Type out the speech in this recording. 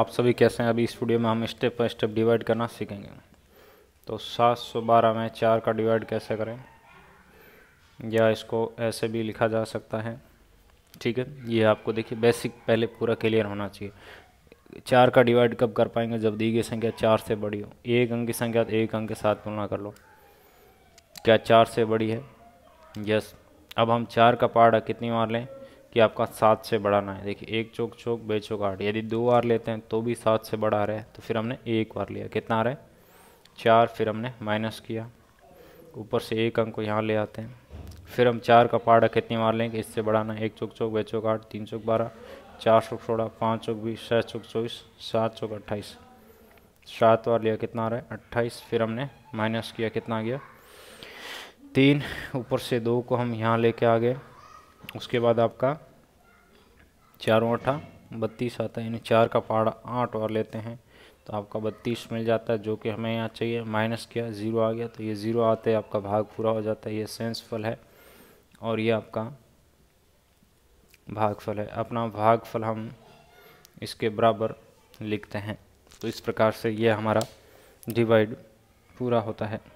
आप सभी कैसे हैं अभी इस वीडियो में हम स्टेप बाई स्टेप डिवाइड करना सीखेंगे तो 712 में चार का डिवाइड कैसे करें या इसको ऐसे भी लिखा जा सकता है ठीक है ये आपको देखिए बेसिक पहले पूरा क्लियर होना चाहिए चार का डिवाइड कब कर पाएंगे जब दी गई संख्या चार से बड़ी हो एक अंक की संख्या तो एक अंक के साथ तुलना कर लो क्या चार से बड़ी है यस अब हम चार का पार्ट कितनी बार लें कि आपका सात से बड़ा ना है देखिए एक चौक चौक बे चौक आठ यदि दो बार लेते हैं तो भी सात से बड़ा आ रहा है तो फिर हमने एक बार लिया कितना आ रहा है चार फिर हमने माइनस किया ऊपर से एक अंक को यहाँ ले आते हैं फिर हम चार का पहाड़ा कितनी बार लेंगे इससे बढ़ाना एक चौक चौक बे चौक आठ तीन चौक बारह चार चौक सोलह पाँच चौक बीस छः चौक चौबीस सात चौक अट्ठाईस सात बार लिया कितना आ रहा है अट्ठाईस फिर हमने माइनस किया कितना आ गया तीन ऊपर से दो को हम यहाँ लेके आ गए उसके बाद आपका चार अठा बत्तीस आता है यानी चार का पहाड़ा आठ और लेते हैं तो आपका बत्तीस मिल जाता है जो कि हमें यहाँ चाहिए माइनस किया ज़ीरो आ गया तो ये ज़ीरो आते आपका भाग पूरा हो जाता है ये सेंसफल है और ये आपका भागफल है अपना भागफल हम इसके बराबर लिखते हैं तो इस प्रकार से ये हमारा डिवाइड पूरा होता है